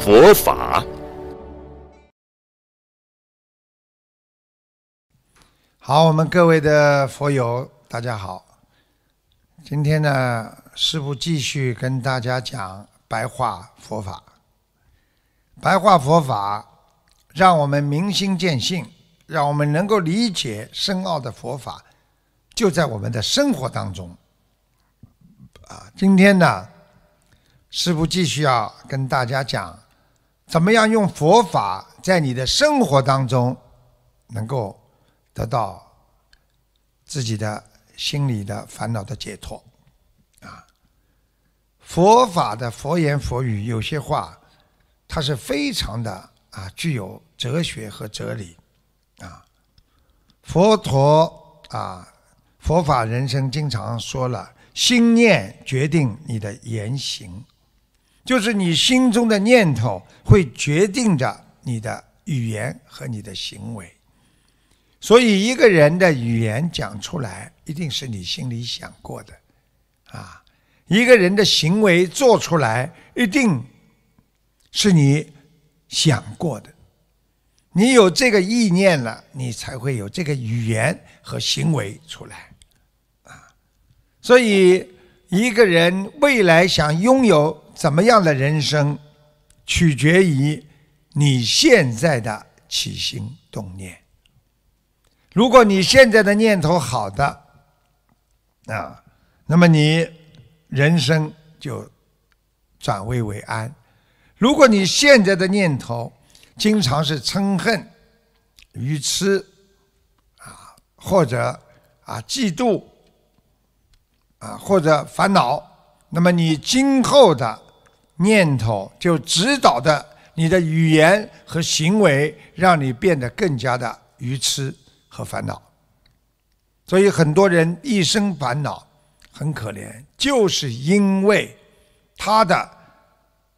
佛法，好，我们各位的佛友，大家好。今天呢，师傅继续跟大家讲白话佛法。白话佛法，让我们明心见性，让我们能够理解深奥的佛法，就在我们的生活当中。啊，今天呢，师傅继续要跟大家讲。怎么样用佛法在你的生活当中能够得到自己的心理的烦恼的解脱？啊，佛法的佛言佛语有些话，它是非常的啊，具有哲学和哲理。啊，佛陀啊，佛法人生经常说了，心念决定你的言行。就是你心中的念头会决定着你的语言和你的行为，所以一个人的语言讲出来，一定是你心里想过的，啊，一个人的行为做出来，一定是你想过的，你有这个意念了，你才会有这个语言和行为出来，啊，所以一个人未来想拥有。怎么样的人生，取决于你现在的起心动念。如果你现在的念头好的，啊，那么你人生就转危为安；如果你现在的念头经常是嗔恨、愚痴，啊，或者啊嫉妒，啊或者烦恼，那么你今后的。念头就指导的你的语言和行为，让你变得更加的愚痴和烦恼。所以很多人一生烦恼，很可怜，就是因为他的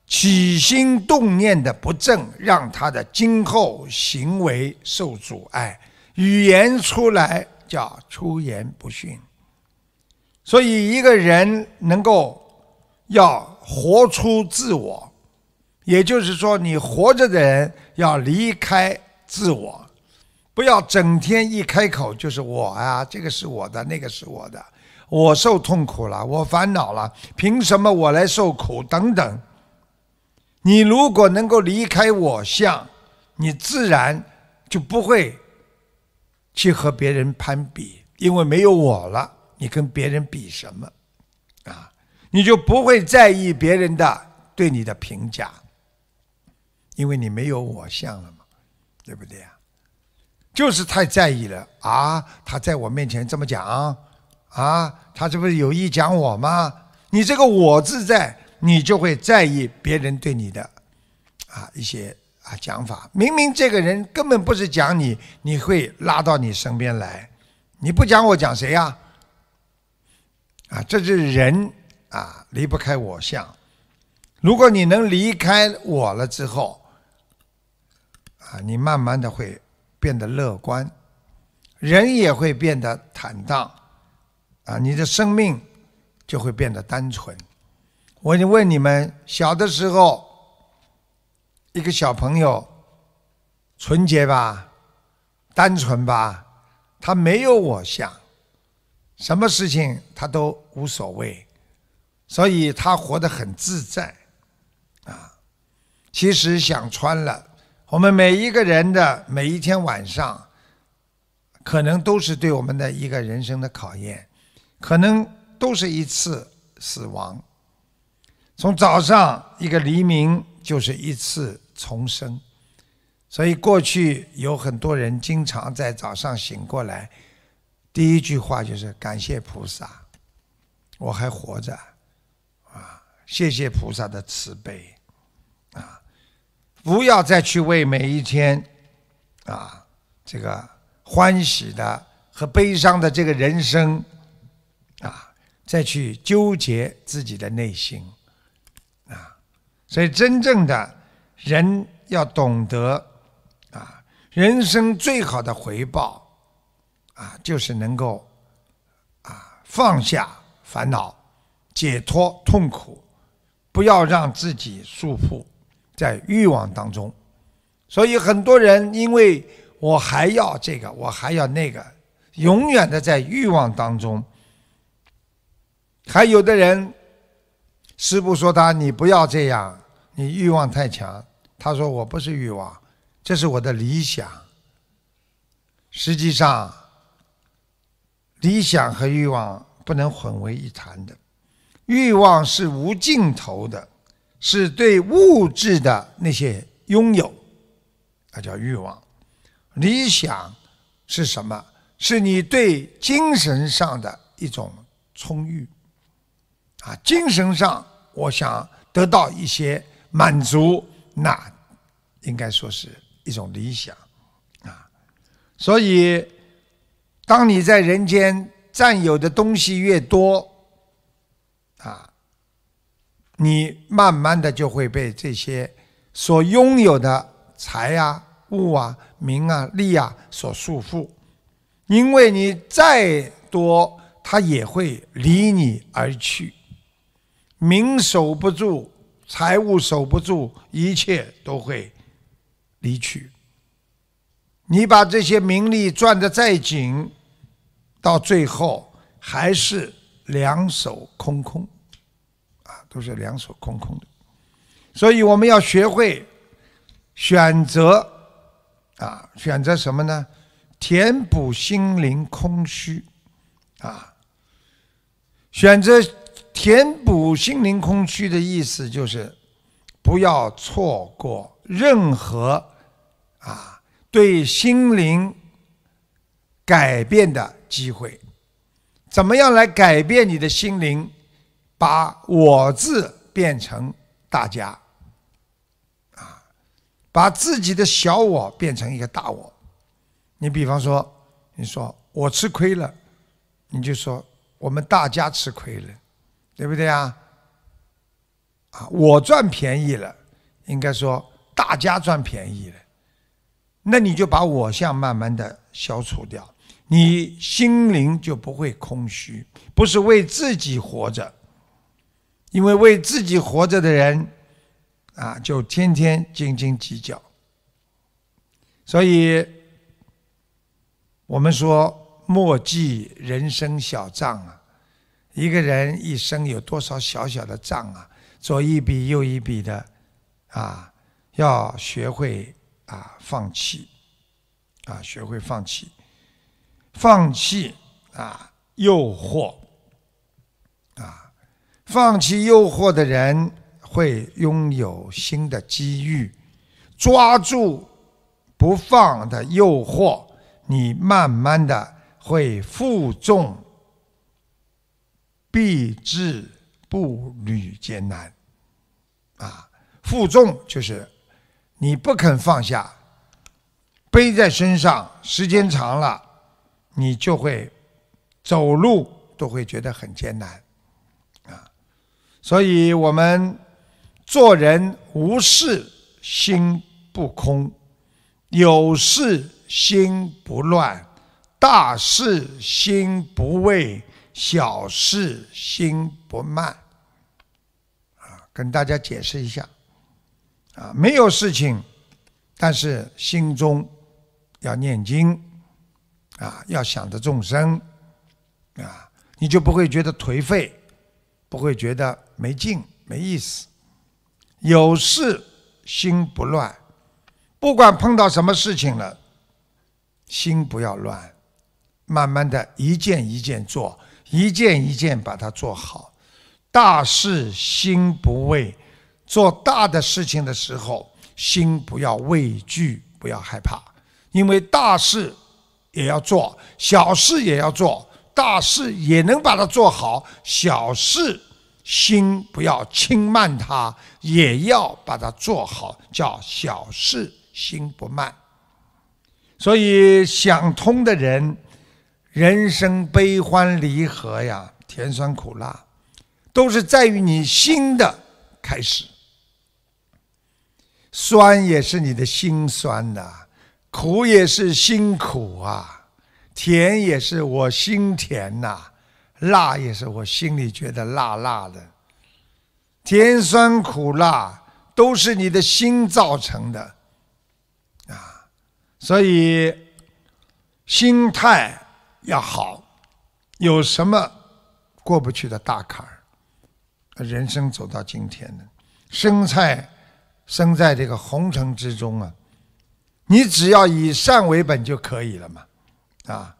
起心动念的不正，让他的今后行为受阻碍，语言出来叫出言不逊。所以一个人能够要。活出自我，也就是说，你活着的人要离开自我，不要整天一开口就是我啊，这个是我的，那个是我的，我受痛苦了，我烦恼了，凭什么我来受苦等等。你如果能够离开我相，你自然就不会去和别人攀比，因为没有我了，你跟别人比什么啊？你就不会在意别人的对你的评价，因为你没有我相了嘛，对不对呀？就是太在意了啊！他在我面前这么讲啊，他这不是有意讲我吗？你这个我自在，你就会在意别人对你的啊一些啊讲法。明明这个人根本不是讲你，你会拉到你身边来，你不讲我讲谁呀？啊，这是人。啊，离不开我相。如果你能离开我了之后，啊，你慢慢的会变得乐观，人也会变得坦荡，啊，你的生命就会变得单纯。我就问你们：小的时候，一个小朋友，纯洁吧，单纯吧，他没有我相，什么事情他都无所谓。所以他活得很自在，啊！其实想穿了，我们每一个人的每一天晚上，可能都是对我们的一个人生的考验，可能都是一次死亡。从早上一个黎明就是一次重生。所以过去有很多人经常在早上醒过来，第一句话就是感谢菩萨，我还活着。谢谢菩萨的慈悲，啊，不要再去为每一天，啊，这个欢喜的和悲伤的这个人生，啊，再去纠结自己的内心，啊，所以真正的人要懂得，啊，人生最好的回报，啊，就是能够，啊，放下烦恼，解脱痛苦。不要让自己束缚在欲望当中，所以很多人因为我还要这个，我还要那个，永远的在欲望当中。还有的人，师傅说他你不要这样，你欲望太强。他说我不是欲望，这是我的理想。实际上，理想和欲望不能混为一谈的。欲望是无尽头的，是对物质的那些拥有，那叫欲望。理想是什么？是你对精神上的一种充裕，啊，精神上我想得到一些满足，那应该说是一种理想啊。所以，当你在人间占有的东西越多，啊，你慢慢的就会被这些所拥有的财啊、物啊、名啊、利啊所束缚，因为你再多，他也会离你而去。名守不住，财物守不住，一切都会离去。你把这些名利攥得再紧，到最后还是。两手空空，啊，都是两手空空的，所以我们要学会选择，啊，选择什么呢？填补心灵空虚，啊，选择填补心灵空虚的意思就是，不要错过任何，啊，对心灵改变的机会。怎么样来改变你的心灵，把我字变成大家，啊，把自己的小我变成一个大我。你比方说，你说我吃亏了，你就说我们大家吃亏了，对不对啊？啊，我赚便宜了，应该说大家赚便宜了，那你就把我相慢慢的消除掉。你心灵就不会空虚，不是为自己活着，因为为自己活着的人，啊，就天天斤斤计较。所以，我们说莫记人生小账啊，一个人一生有多少小小的账啊，做一笔又一笔的，啊，要学会啊放弃，啊，学会放弃。放弃啊，诱惑啊！放弃诱惑的人会拥有新的机遇，抓住不放的诱惑，你慢慢的会负重，必至步履艰难。啊，负重就是你不肯放下，背在身上，时间长了。你就会走路都会觉得很艰难，啊，所以我们做人无事心不空，有事心不乱，大事心不畏，小事心不慢，啊，跟大家解释一下，啊，没有事情，但是心中要念经。啊，要想着众生，啊，你就不会觉得颓废，不会觉得没劲、没意思。有事心不乱，不管碰到什么事情了，心不要乱，慢慢的，一件一件做，一件一件把它做好。大事心不畏，做大的事情的时候，心不要畏惧，不要害怕，因为大事。也要做小事，也要做大事，也能把它做好。小事心不要轻慢它，也要把它做好，叫小事心不慢。所以想通的人，人生悲欢离合呀，甜酸苦辣，都是在于你心的开始。酸也是你的心酸呐。苦也是辛苦啊，甜也是我心甜呐，辣也是我心里觉得辣辣的，甜酸苦辣都是你的心造成的，啊，所以心态要好，有什么过不去的大坎儿，人生走到今天呢？生在生在这个红尘之中啊。你只要以善为本就可以了嘛，啊，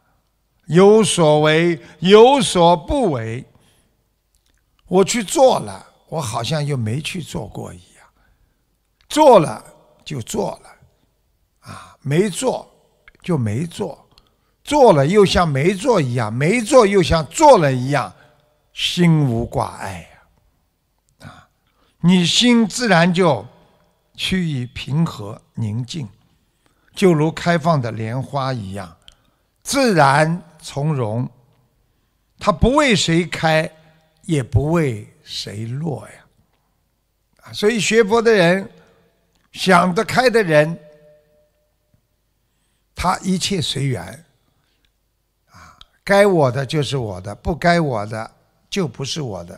有所为，有所不为。我去做了，我好像又没去做过一样；做了就做了，啊，没做就没做；做了又像没做一样，没做又像做了一样，心无挂碍呀，啊，你心自然就趋于平和宁静。就如开放的莲花一样，自然从容。它不为谁开，也不为谁落呀。啊，所以学佛的人，想得开的人，他一切随缘。啊，该我的就是我的，不该我的就不是我的；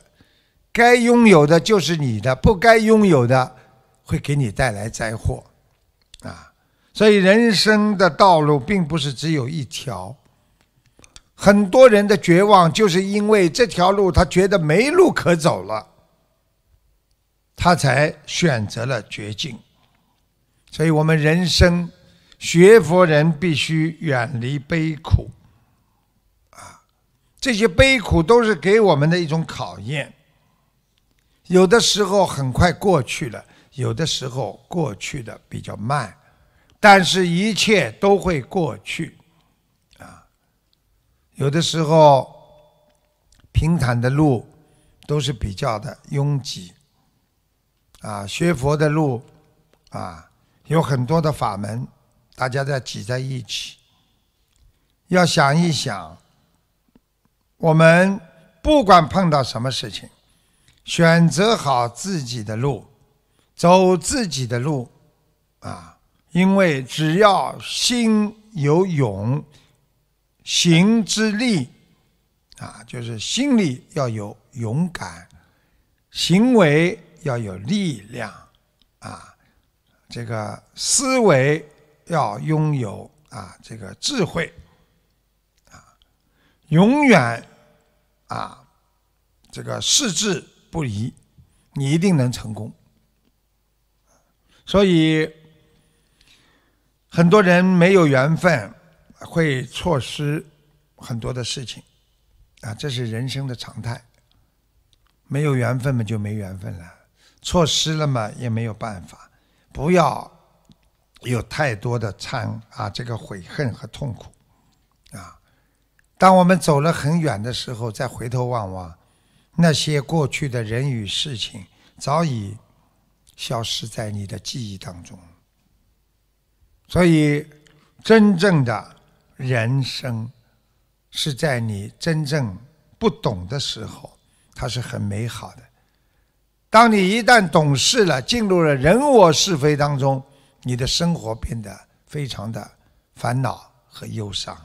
该拥有的就是你的，不该拥有的会给你带来灾祸。所以人生的道路并不是只有一条，很多人的绝望就是因为这条路他觉得没路可走了，他才选择了绝境。所以我们人生学佛人必须远离悲苦，啊，这些悲苦都是给我们的一种考验。有的时候很快过去了，有的时候过去的比较慢。但是，一切都会过去，啊！有的时候，平坦的路都是比较的拥挤，啊，学佛的路，啊，有很多的法门，大家在挤在一起，要想一想，我们不管碰到什么事情，选择好自己的路，走自己的路，啊！因为只要心有勇，行之力，啊，就是心里要有勇敢，行为要有力量，啊，这个思维要拥有啊，这个智慧，啊，永远啊，这个矢志不移，你一定能成功。所以。很多人没有缘分，会错失很多的事情，啊，这是人生的常态。没有缘分嘛，就没缘分了；错失了嘛，也没有办法。不要有太多的忏啊，这个悔恨和痛苦，啊。当我们走了很远的时候，再回头望望，那些过去的人与事情，早已消失在你的记忆当中。所以，真正的人生是在你真正不懂的时候，它是很美好的。当你一旦懂事了，进入了人我是非当中，你的生活变得非常的烦恼和忧伤，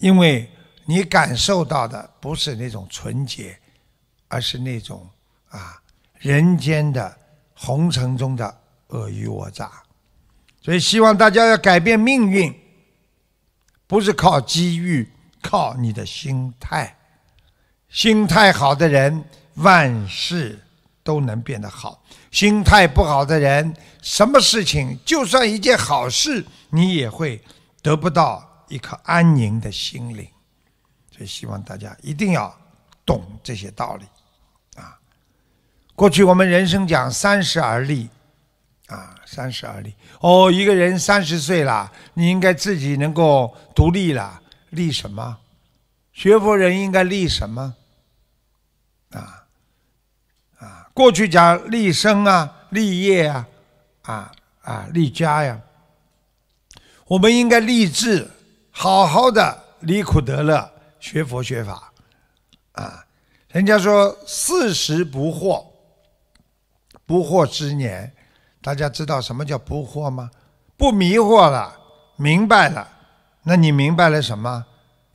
因为你感受到的不是那种纯洁，而是那种啊，人间的红尘中的尔虞我诈。所以希望大家要改变命运，不是靠机遇，靠你的心态。心态好的人，万事都能变得好；心态不好的人，什么事情就算一件好事，你也会得不到一颗安宁的心灵。所以希望大家一定要懂这些道理啊！过去我们人生讲“三十而立”，啊，“三十而立”。哦，一个人三十岁了，你应该自己能够独立了。立什么？学佛人应该立什么？啊，啊，过去讲立身啊，立业啊，啊啊，立家呀。我们应该立志，好好的离苦得乐，学佛学法。啊，人家说四十不惑，不惑之年。大家知道什么叫不惑吗？不迷惑了，明白了。那你明白了什么？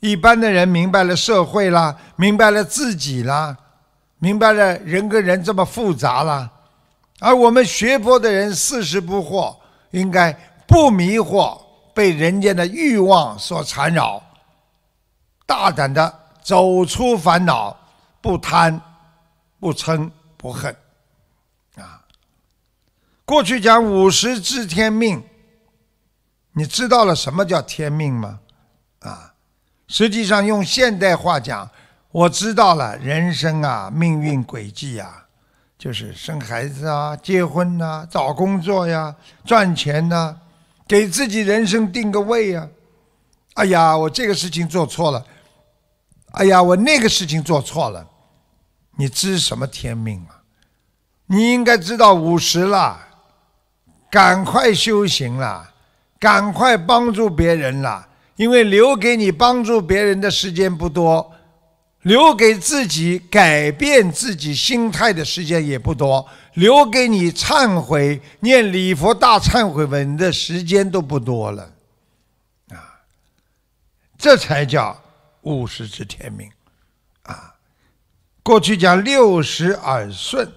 一般的人明白了社会啦，明白了自己啦，明白了人跟人这么复杂啦。而我们学佛的人四十不惑，应该不迷惑，被人间的欲望所缠绕，大胆的走出烦恼，不贪，不嗔，不恨。过去讲五十知天命，你知道了什么叫天命吗？啊，实际上用现代化讲，我知道了人生啊，命运轨迹呀，就是生孩子啊，结婚呐，找工作呀，赚钱呐，给自己人生定个位呀。哎呀，我这个事情做错了，哎呀，我那个事情做错了，你知什么天命吗？你应该知道五十了。赶快修行了，赶快帮助别人了，因为留给你帮助别人的时间不多，留给自己改变自己心态的时间也不多，留给你忏悔念礼佛大忏悔文的时间都不多了，啊，这才叫五十知天命，啊，过去讲六十耳顺，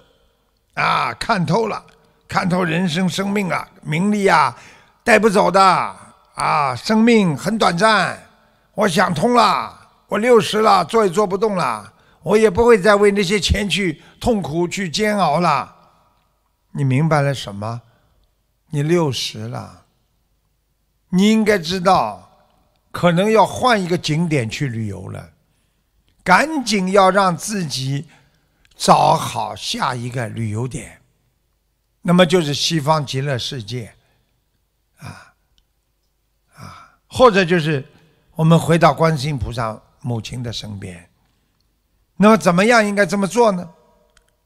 啊，看透了。看透人生、生命啊，名利啊，带不走的啊！生命很短暂，我想通了。我六十了，坐也坐不动了，我也不会再为那些钱去痛苦、去煎熬了。你明白了什么？你六十了，你应该知道，可能要换一个景点去旅游了。赶紧要让自己找好下一个旅游点。那么就是西方极乐世界，啊，啊，或者就是我们回到观世音菩萨母亲的身边。那么怎么样应该这么做呢？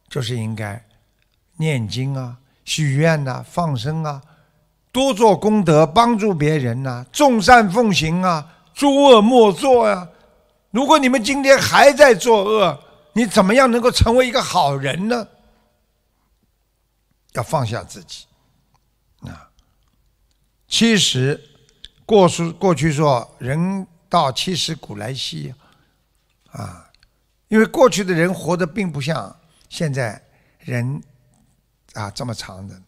就是应该念经啊，许愿呐，放生啊，多做功德，帮助别人呐，众善奉行啊，诸恶莫作呀。如果你们今天还在作恶，你怎么样能够成为一个好人呢？要放下自己，啊！七十，过去过去说“人到七十古来稀”，啊，因为过去的人活得并不像现在人，啊这么长的，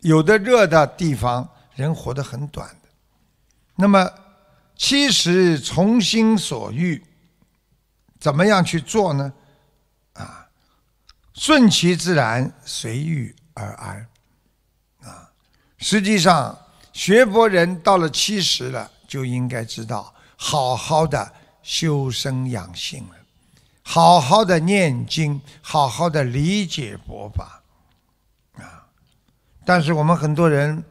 有的热的地方人活得很短的。那么七十从心所欲，怎么样去做呢？啊，顺其自然，随遇。而安，啊，实际上学佛人到了七十了，就应该知道好好的修身养性了，好好的念经，好好的理解佛法，啊，但是我们很多人，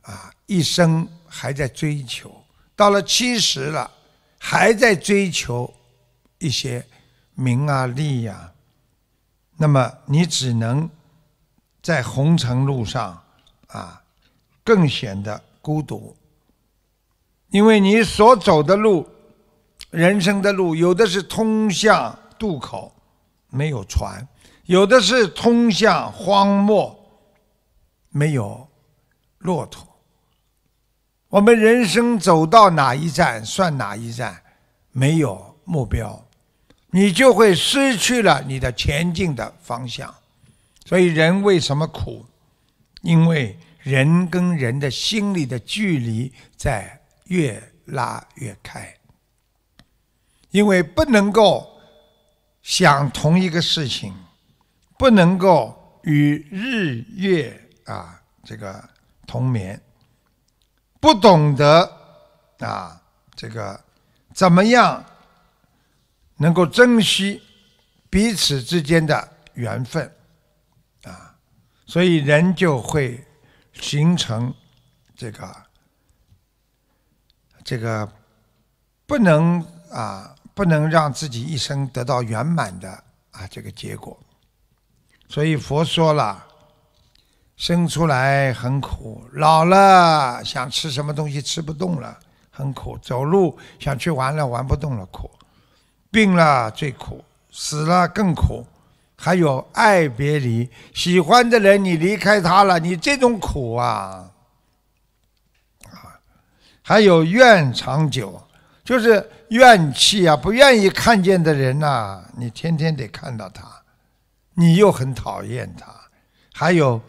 啊，一生还在追求，到了七十了，还在追求一些名啊利呀，那么你只能。在红尘路上，啊，更显得孤独，因为你所走的路，人生的路，有的是通向渡口，没有船；有的是通向荒漠，没有骆驼。我们人生走到哪一站算哪一站，没有目标，你就会失去了你的前进的方向。所以，人为什么苦？因为人跟人的心里的距离在越拉越开。因为不能够想同一个事情，不能够与日月啊这个同眠，不懂得啊这个怎么样能够珍惜彼此之间的缘分。所以人就会形成这个、这个不能啊，不能让自己一生得到圆满的啊这个结果。所以佛说了，生出来很苦，老了想吃什么东西吃不动了，很苦；走路想去玩了玩不动了，苦；病了最苦，死了更苦。还有爱别离，喜欢的人你离开他了，你这种苦啊，啊，还有怨长久，就是怨气啊，不愿意看见的人呐，你天天得看到他，你又很讨厌他。还有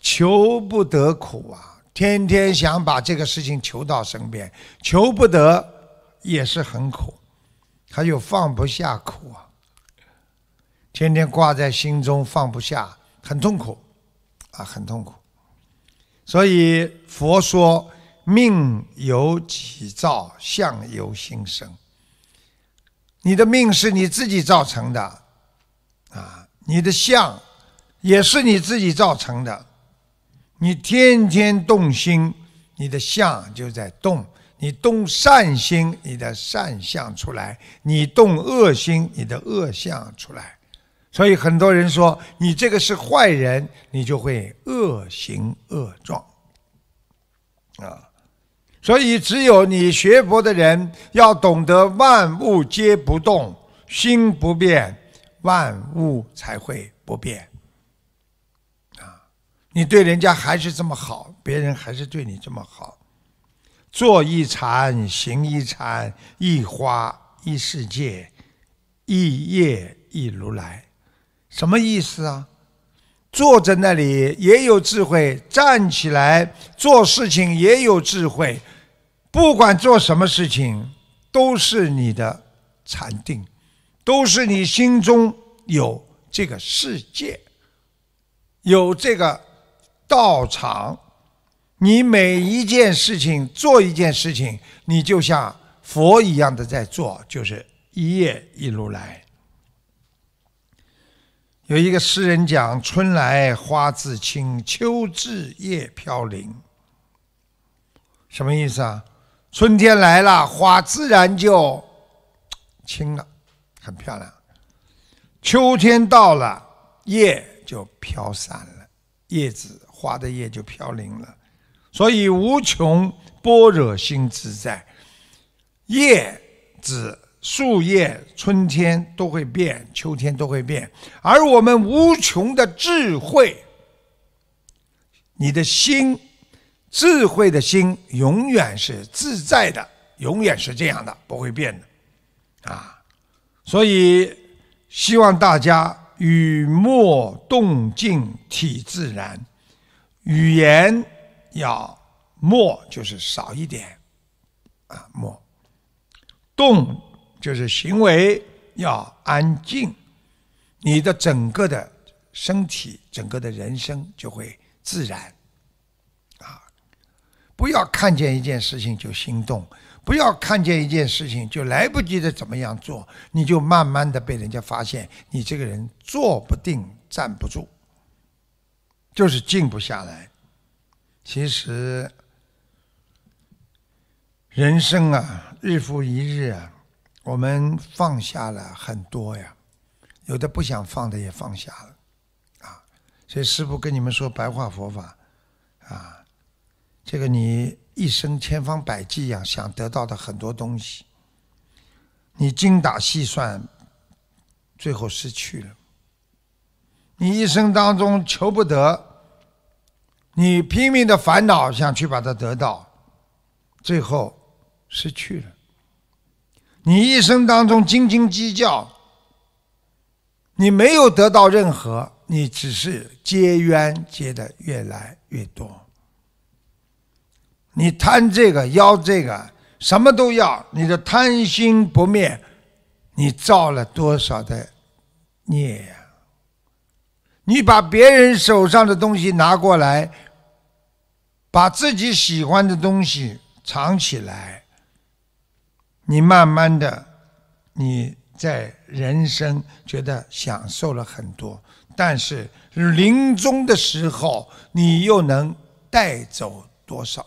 求不得苦啊，天天想把这个事情求到身边，求不得也是很苦，还有放不下苦啊。天天挂在心中放不下，很痛苦，啊，很痛苦。所以佛说：“命由己造，相由心生。”你的命是你自己造成的，啊，你的相也是你自己造成的。你天天动心，你的相就在动。你动善心，你的善相出来；你动恶心，你的恶相出来。所以很多人说你这个是坏人，你就会恶行恶状，啊！所以只有你学佛的人要懂得万物皆不动，心不变，万物才会不变。啊！你对人家还是这么好，别人还是对你这么好，坐一禅行一禅，一花一世界，一叶一如来。什么意思啊？坐在那里也有智慧，站起来做事情也有智慧。不管做什么事情，都是你的禅定，都是你心中有这个世界，有这个道场。你每一件事情做一件事情，你就像佛一样的在做，就是一叶一如来。有一个诗人讲：“春来花自青，秋至叶飘零。”什么意思啊？春天来了，花自然就青了，很漂亮；秋天到了，叶就飘散了，叶子、花的叶就飘零了。所以，无穷般若心自在，叶子。树叶，春天都会变，秋天都会变，而我们无穷的智慧，你的心，智慧的心永远是自在的，永远是这样的，不会变的，啊！所以希望大家语默动静体自然，语言要默就是少一点，啊，默动。就是行为要安静，你的整个的身体，整个的人生就会自然，啊！不要看见一件事情就心动，不要看见一件事情就来不及的怎么样做，你就慢慢的被人家发现，你这个人坐不定，站不住，就是静不下来。其实，人生啊，日复一日啊。我们放下了很多呀，有的不想放的也放下了，啊，所以师父跟你们说白话佛法，啊，这个你一生千方百计呀，想得到的很多东西，你精打细算，最后失去了；你一生当中求不得，你拼命的烦恼想去把它得到，最后失去了。你一生当中斤斤计较，你没有得到任何，你只是结冤结的越来越多。你贪这个，要这个，什么都要，你的贪心不灭，你造了多少的孽呀？你把别人手上的东西拿过来，把自己喜欢的东西藏起来。你慢慢的，你在人生觉得享受了很多，但是临终的时候，你又能带走多少？